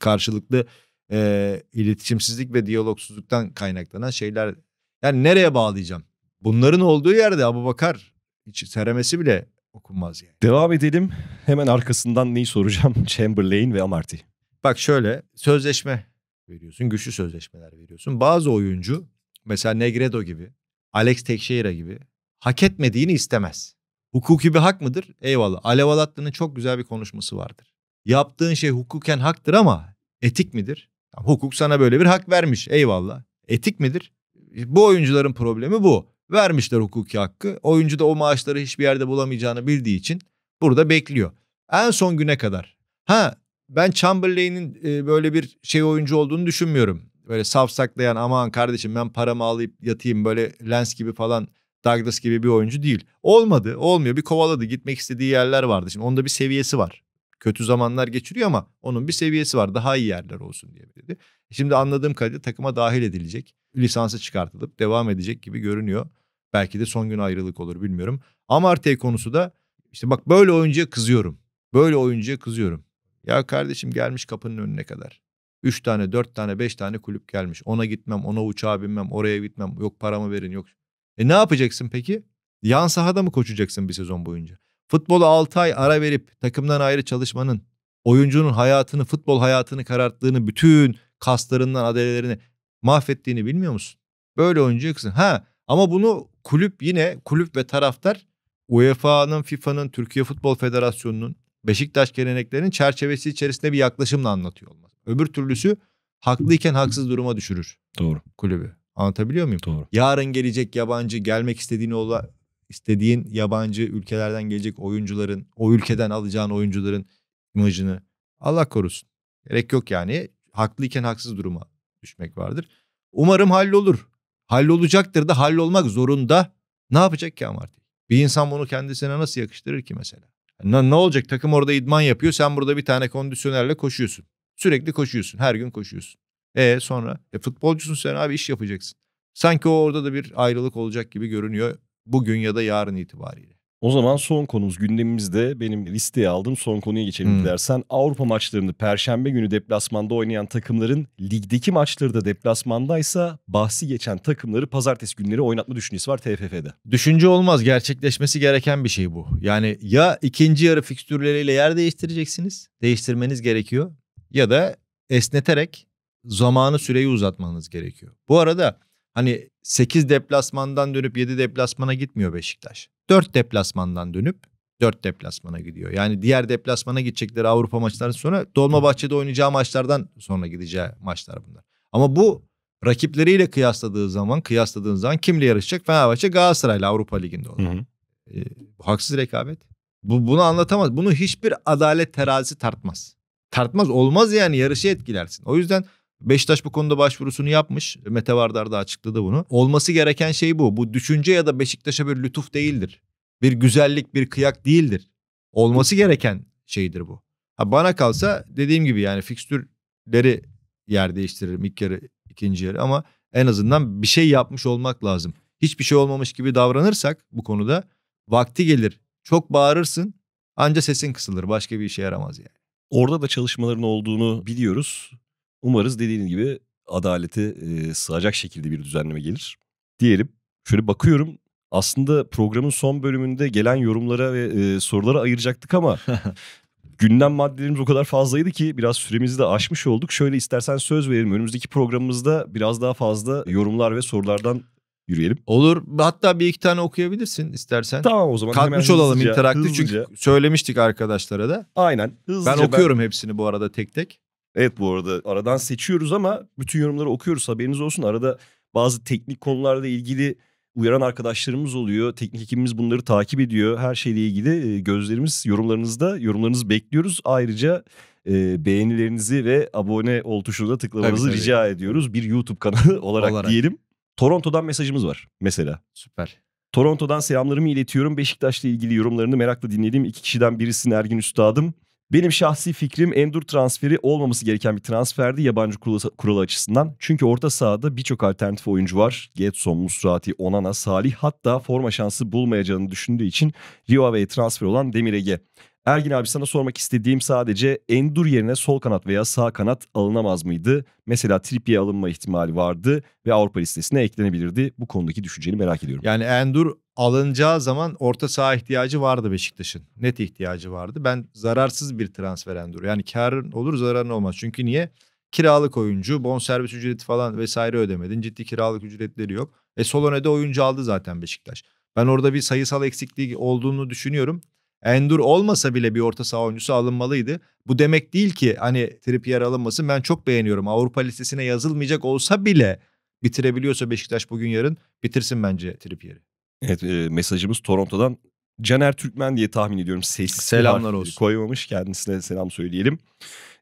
Karşılıklı e, iletişimsizlik ve diyalogsuzluktan kaynaklanan şeyler. Yani nereye bağlayacağım? Bunların olduğu yerde Abu Bakar hiç seremesi bile okunmaz yani. Devam edelim. Hemen arkasından neyi soracağım? Chamberlain ve Amarty. Bak şöyle sözleşme veriyorsun. Güçlü sözleşmeler veriyorsun. Bazı oyuncu mesela Negredo gibi, Alex Teixeira gibi hak etmediğini istemez. Hukuki bir hak mıdır? Eyvallah. Alev Alatlı'nın çok güzel bir konuşması vardır. Yaptığın şey hukuken haktır ama etik midir? Hukuk sana böyle bir hak vermiş. Eyvallah. Etik midir? Bu oyuncuların problemi bu vermişler hukuki hakkı. Oyuncu da o maaşları hiçbir yerde bulamayacağını bildiği için burada bekliyor. En son güne kadar. Ha ben Chamberlain'in e, böyle bir şey oyuncu olduğunu düşünmüyorum. Böyle savsaklayan aman kardeşim ben paramı alayıp yatayım böyle Lens gibi falan Douglas gibi bir oyuncu değil. Olmadı olmuyor bir kovaladı gitmek istediği yerler vardı. Şimdi onda bir seviyesi var kötü zamanlar geçiriyor ama onun bir seviyesi var. Daha iyi yerler olsun diye dedi. Şimdi anladığım kadarıyla takıma dahil edilecek. Lisansı çıkartılıp devam edecek gibi görünüyor. Belki de son gün ayrılık olur bilmiyorum. Amartey konusu da işte bak böyle oyuncuya kızıyorum. Böyle oyuncuya kızıyorum. Ya kardeşim gelmiş kapının önüne kadar. Üç tane, dört tane, beş tane kulüp gelmiş. Ona gitmem, ona uçağa binmem, oraya gitmem. Yok paramı verin, yok. E ne yapacaksın peki? Yan sahada mı koşacaksın bir sezon boyunca? Futbolu 6 ay ara verip takımdan ayrı çalışmanın oyuncunun hayatını, futbol hayatını kararttığını, bütün kaslarından adalelerini mahvettiğini bilmiyor musun? Böyle oyuncuya kızın. Ha ama bunu kulüp yine kulüp ve taraftar UEFA'nın, FIFA'nın, Türkiye Futbol Federasyonu'nun, Beşiktaş geleneklerinin çerçevesi içerisinde bir yaklaşımla anlatıyor olmaz. Öbür türlüsü haklıyken haksız duruma düşürür. Doğru. Kulübü. Anlatabiliyor muyum? Doğru. Yarın gelecek yabancı gelmek istediğini ola istediğin yabancı ülkelerden gelecek oyuncuların, o ülkeden alacağın oyuncuların imajını Allah korusun. Gerek yok yani. Haklıyken haksız duruma düşmek vardır. Umarım hallolur. Hallolacaktır da hallolmak zorunda. Ne yapacak ki Amartey? Bir insan bunu kendisine nasıl yakıştırır ki mesela? Ne, ne olacak takım orada idman yapıyor sen burada bir tane kondisyonerle koşuyorsun. Sürekli koşuyorsun her gün koşuyorsun. E sonra e, futbolcusun sen abi iş yapacaksın. Sanki orada da bir ayrılık olacak gibi görünüyor. Bugün ya da yarın itibariyle. O zaman son konumuz gündemimizde benim listeye aldım. son konuya geçelim hmm. dilersen. Avrupa maçlarını perşembe günü deplasmanda oynayan takımların ligdeki maçları da deplasmandaysa bahsi geçen takımları pazartesi günleri oynatma düşüncesi var TFF'de. Düşünce olmaz gerçekleşmesi gereken bir şey bu. Yani ya ikinci yarı fikstürleriyle yer değiştireceksiniz değiştirmeniz gerekiyor ya da esneterek zamanı süreyi uzatmanız gerekiyor. Bu arada hani 8 deplasmandan dönüp 7 deplasmana gitmiyor Beşiktaş. 4 deplasmandan dönüp 4 deplasmana gidiyor. Yani diğer deplasmana gidecekleri Avrupa maçları sonra Dolmabahçe'de oynayacağı maçlardan sonra gideceği maçlar bunlar. Ama bu rakipleriyle kıyasladığı zaman kıyasladığın zaman kimle yarışacak? Fenerbahçe Galatasaray'la Avrupa Ligi'nde olan. Hı hı. E, haksız rekabet. Bu, bunu anlatamaz. Bunu hiçbir adalet terazisi tartmaz. Tartmaz olmaz yani yarışı etkilersin. O yüzden Beşiktaş bu konuda başvurusunu yapmış. Mete Vardar da açıkladı bunu. Olması gereken şey bu. Bu düşünce ya da Beşiktaş'a bir lütuf değildir. Bir güzellik, bir kıyak değildir. Olması gereken şeydir bu. Ha bana kalsa dediğim gibi yani fikstürleri yer değiştiririm ilk yarı, ikinci yarı ama en azından bir şey yapmış olmak lazım. Hiçbir şey olmamış gibi davranırsak bu konuda vakti gelir. Çok bağırırsın anca sesin kısılır. Başka bir işe yaramaz yani. Orada da çalışmaların olduğunu biliyoruz. Umarız dediğin gibi adaleti e, sığacak şekilde bir düzenleme gelir. Diyelim. Şöyle bakıyorum aslında programın son bölümünde gelen yorumlara ve e, sorulara ayıracaktık ama gündem maddelerimiz o kadar fazlaydı ki biraz süremizi de aşmış olduk. Şöyle istersen söz verelim önümüzdeki programımızda biraz daha fazla yorumlar ve sorulardan yürüyelim. Olur. Hatta bir iki tane okuyabilirsin istersen. Tamam o zaman. Kalkmış hemen olalım hızlıca, interaktif hızlıca. çünkü söylemiştik arkadaşlara da. Aynen. Hızlıca ben okuyorum ben... hepsini bu arada tek tek. Evet bu arada aradan seçiyoruz ama bütün yorumları okuyoruz haberiniz olsun. Arada bazı teknik konularla ilgili uyaran arkadaşlarımız oluyor. Teknik ekibimiz bunları takip ediyor. Her şeyle ilgili e, gözlerimiz yorumlarınızda. Yorumlarınızı bekliyoruz. Ayrıca e, beğenilerinizi ve abone ol tuşuna da tıklamanızı tabii, tabii. rica ediyoruz. Bir YouTube kanalı olarak, olarak diyelim. Toronto'dan mesajımız var mesela. Süper. Toronto'dan selamlarımı iletiyorum. Beşiktaş'la ilgili yorumlarını merakla dinledim iki kişiden birisi Ergin Üstad'ım. Benim şahsi fikrim Endur transferi olmaması gereken bir transferdi yabancı kural açısından. Çünkü orta sahada birçok alternatif oyuncu var. Getson, Musrati, Onana, Salih hatta forma şansı bulmayacağını düşündüğü için Rio Ave'ye transfer olan Demir Ege. Ergin abi sana sormak istediğim sadece Endur yerine sol kanat veya sağ kanat alınamaz mıydı? Mesela Trippier alınma ihtimali vardı ve Avrupa listesine eklenebilirdi. Bu konudaki düşünceni merak ediyorum. Yani Endur alınacağı zaman orta saha ihtiyacı vardı Beşiktaş'ın. Net ihtiyacı vardı. Ben zararsız bir transfer Enduro. Yani karın olur zararın olmaz. Çünkü niye? Kiralık oyuncu, bonservis ücreti falan vesaire ödemedin. Ciddi kiralık ücretleri yok. E Solone'de oyuncu aldı zaten Beşiktaş. Ben orada bir sayısal eksikliği olduğunu düşünüyorum. Endur olmasa bile bir orta saha oyuncusu alınmalıydı. Bu demek değil ki hani Trippier alınmasın ben çok beğeniyorum. Avrupa listesine yazılmayacak olsa bile bitirebiliyorsa Beşiktaş bugün yarın bitirsin bence Trippier'i. Evet e, mesajımız Toronto'dan Caner Türkmen diye tahmin ediyorum. Sessiz Selamlar olsun. Koymamış kendisine selam söyleyelim.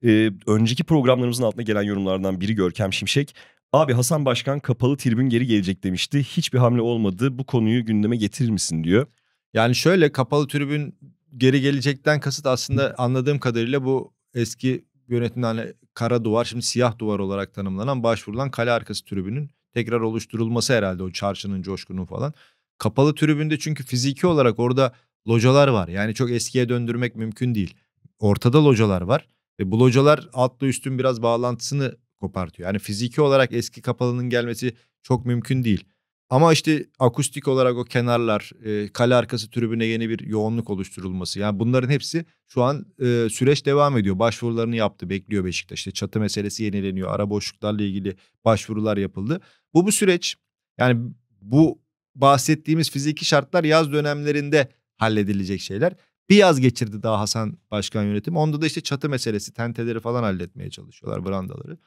Ee, önceki programlarımızın altına gelen yorumlardan biri Görkem Şimşek. Abi Hasan Başkan kapalı tribün geri gelecek demişti. Hiçbir hamle olmadı. Bu konuyu gündeme getirir misin diyor. Yani şöyle kapalı tribün geri gelecekten kasıt aslında anladığım kadarıyla bu eski yönetimden hani kara duvar şimdi siyah duvar olarak tanımlanan başvurulan kale arkası tribünün tekrar oluşturulması herhalde o çarşının coşkunun falan. Kapalı tribünde çünkü fiziki olarak orada localar var. Yani çok eskiye döndürmek mümkün değil. Ortada localar var ve bu localar altla üstün biraz bağlantısını kopartıyor. Yani fiziki olarak eski kapalının gelmesi çok mümkün değil. Ama işte akustik olarak o kenarlar, e, kale arkası tribüne yeni bir yoğunluk oluşturulması. Yani bunların hepsi şu an e, süreç devam ediyor. Başvurularını yaptı, bekliyor Beşiktaş. İşte çatı meselesi yenileniyor. Ara boşluklarla ilgili başvurular yapıldı. Bu bu süreç yani bu bahsettiğimiz fiziki şartlar yaz dönemlerinde halledilecek şeyler. Bir yaz geçirdi daha Hasan Başkan yönetimi. Onda da işte çatı meselesi, tenteleri falan halletmeye çalışıyorlar, brandaları.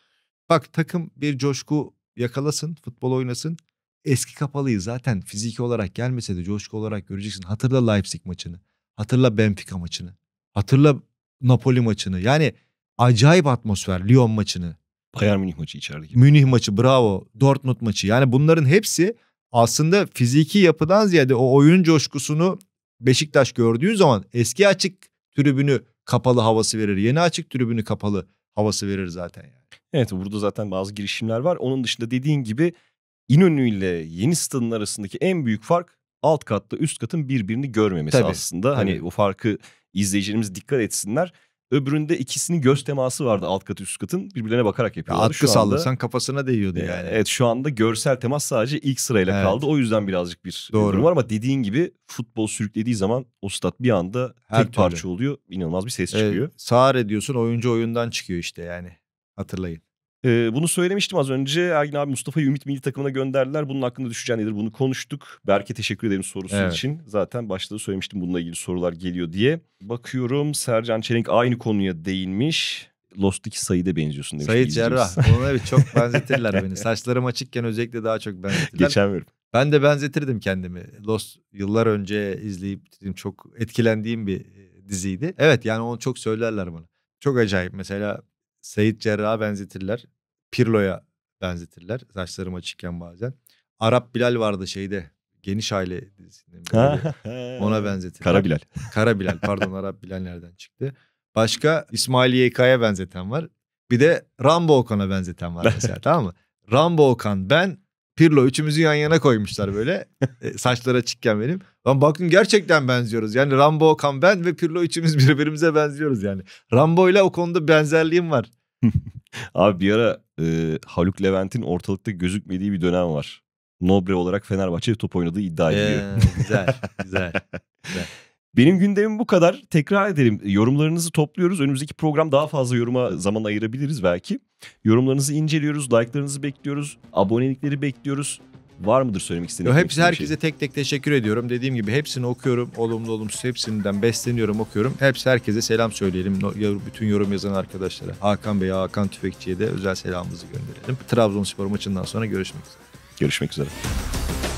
Bak takım bir coşku yakalasın, futbol oynasın. Eski kapalıyı zaten fiziki olarak gelmese de coşku olarak göreceksin. Hatırla Leipzig maçını, hatırla Benfica maçını, hatırla Napoli maçını. Yani acayip atmosfer Lyon maçını. Bayern Münih maçı içerideki. Münih maçı bravo, Dortmund maçı. Yani bunların hepsi aslında fiziki yapıdan ziyade o oyun coşkusunu Beşiktaş gördüğü zaman eski açık tribünü kapalı havası verir. Yeni açık tribünü kapalı havası verir zaten yani. Evet burada zaten bazı girişimler var. Onun dışında dediğin gibi İnönü ile yeni stadın arasındaki en büyük fark alt katla üst katın birbirini görmemesi tabii, aslında. Hani tabii. Hani o farkı izleyicilerimiz dikkat etsinler. Öbüründe ikisinin göz teması vardı alt katı üst katın. Birbirlerine bakarak yapıyorlardı. Ya atkı sallasan kafasına değiyordu yani. Ee, yani. Evet şu anda görsel temas sadece ilk sırayla evet. kaldı. O yüzden birazcık bir Doğru. durum var ama dediğin gibi futbol sürüklediği zaman o stat bir anda Her tek türlü. parça oluyor. İnanılmaz bir ses evet, çıkıyor. Sağır ediyorsun oyuncu oyundan çıkıyor işte yani hatırlayın. Ee, bunu söylemiştim az önce. Ergin abi Mustafa'yı Ümit Milli Takımı'na gönderdiler. Bunun hakkında düşeceğin nedir? Bunu konuştuk. Berke teşekkür ederim sorusu evet. için. Zaten başta da söylemiştim bununla ilgili sorular geliyor diye. Bakıyorum Sercan Çelenk aynı konuya değinmiş. Lost'taki Said'e benziyorsun demiş. Said Cerrah. Ona evet çok benzetirler beni. Saçlarım açıkken özellikle daha çok benzetirler. Geçen bölüm. Ben de benzetirdim kendimi. Lost yıllar önce izleyip çok etkilendiğim bir e, diziydi. Evet yani onu çok söylerler bana. Çok acayip mesela Seyit Cerrah'a benzetirler. Pirlo'ya benzetirler. Saçlarım açıkken bazen. Arap Bilal vardı şeyde. Geniş aile dizisinde. Ona benzetirler. Kara Bilal. Kara Bilal pardon Arap Bilal nereden çıktı. Başka İsmail YK'ya benzeten var. Bir de Rambo Okan'a benzeten var mesela tamam mı? Rambo Okan ben Pirlo üçümüzü yan yana koymuşlar böyle. E, Saçlara açıkken benim. Ben bakın gerçekten benziyoruz. Yani Rambo Okan ben ve Pirlo üçümüz birbirimize benziyoruz yani. Rambo ile o konuda benzerliğim var. Abi bir ara e, Haluk Levent'in ortalıkta gözükmediği bir dönem var. Nobre olarak Fenerbahçe top oynadığı iddia ediyor. Ee, güzel, güzel, güzel. Benim gündemim bu kadar. Tekrar edelim. Yorumlarınızı topluyoruz. Önümüzdeki program daha fazla yoruma zaman ayırabiliriz belki. Yorumlarınızı inceliyoruz. Like'larınızı bekliyoruz. Abonelikleri bekliyoruz. Var mıdır söylemek istediğiniz? Hepsi şey? herkese şey? tek tek teşekkür ediyorum. Dediğim gibi hepsini okuyorum. Olumlu olumsuz hepsinden besleniyorum, okuyorum. Hepsi herkese selam söyleyelim. Bütün yorum yazan arkadaşlara. Hakan Bey'e, Hakan Tüfekçi'ye de özel selamımızı gönderelim. Trabzonspor maçından sonra görüşmek üzere. Görüşmek üzere.